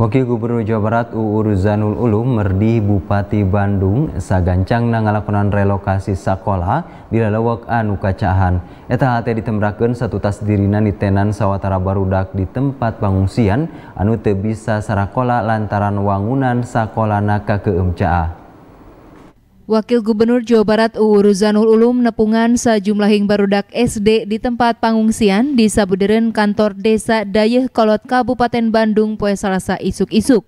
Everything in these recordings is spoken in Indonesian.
Wakil Gubernur Jawa Barat UU Ruzanul Ulum merdi Bupati Bandung sagancang ngalakonan relokasi sakola bila lalawak anu kacahan. Eta hati ditemrakan satu tas dirina di tenan sawatara barudak di tempat pengungsian anu tebisa sarakola lantaran wangunan sakola naka keemcaa. Wakil Gubernur Jawa Barat Uu Ruzanul Ulum nepungan sejumlah hing barudak SD di tempat pengungsian di Sabuderen kantor desa Dayeh Kolot Kabupaten Bandung poe Salasa isuk-isuk.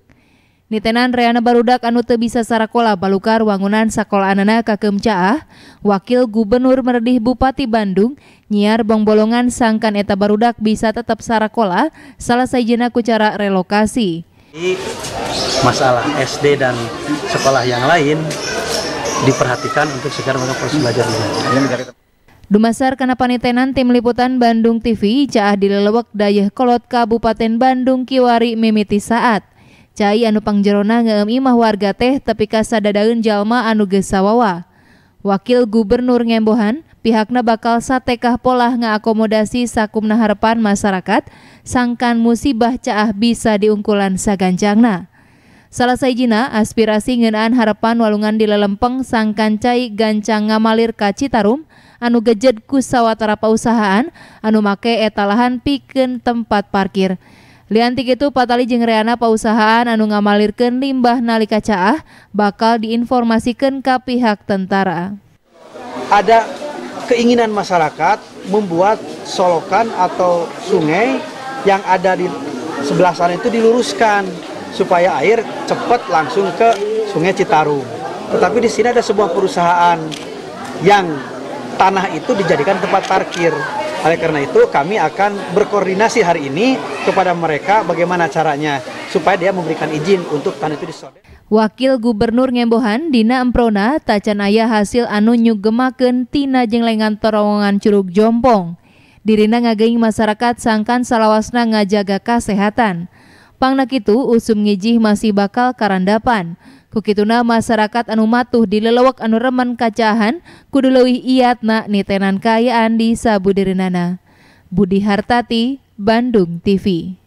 Nitenan reana barudak anu teu bisa sarakola balukar wangunan sakola anana kakem caah, Wakil Gubernur meredih Bupati Bandung nyiar bongbolongan sangkan eta barudak bisa tetap sarakola salah sajeuna kucara relokasi. Masalah SD dan sekolah yang lain diperhatikan untuk segera melakukan proses belajar Dumasar karena panitenan tim liputan Bandung TV caah di lelewek Dayah kolot Kabupaten Bandung Kiwari mimiti saat. Cai anu pangjerona ngeem imah warga teh tapi kasadadaun jalma anu Gesawawa. Wakil Gubernur Ngembohan, pihakna bakal satekah pola sakum sakumna harapan masyarakat sangkan musibah caah bisa diungkulan saganjangna. Salah Jina, aspirasi ngenaan harapan walungan di lelempeng sangkancai gancang ngamalir ka Citarum, anu gejed ku sawatara pausahaan, anu make etalahan piken tempat parkir. Liantik itu patali jeung reana pausahaan anu ngamalirkeun limbah nalika caah bakal diinformasikan ke pihak tentara. Ada keinginan masyarakat membuat solokan atau sungai yang ada di sebelah sana itu diluruskan supaya air cepat langsung ke Sungai Citarum. Tetapi di sini ada sebuah perusahaan yang tanah itu dijadikan tempat parkir. Oleh karena itu kami akan berkoordinasi hari ini kepada mereka bagaimana caranya supaya dia memberikan izin untuk tanah itu disodek. Wakil Gubernur Ngembohan Dina Emprona ayah hasil anu nyugemaken tina jenglengan terowongan Curug Jompong. Dirina ngageing masyarakat sangkan salawasna ngajaga kesehatan. Pangna itu usum ngijih masih bakal karandapan. Kukituna masyarakat anu matuh di lelewek anu remen kacahan kudu iat iatna nitenan kayaan di sabudirenana. Budi Hartati, Bandung TV.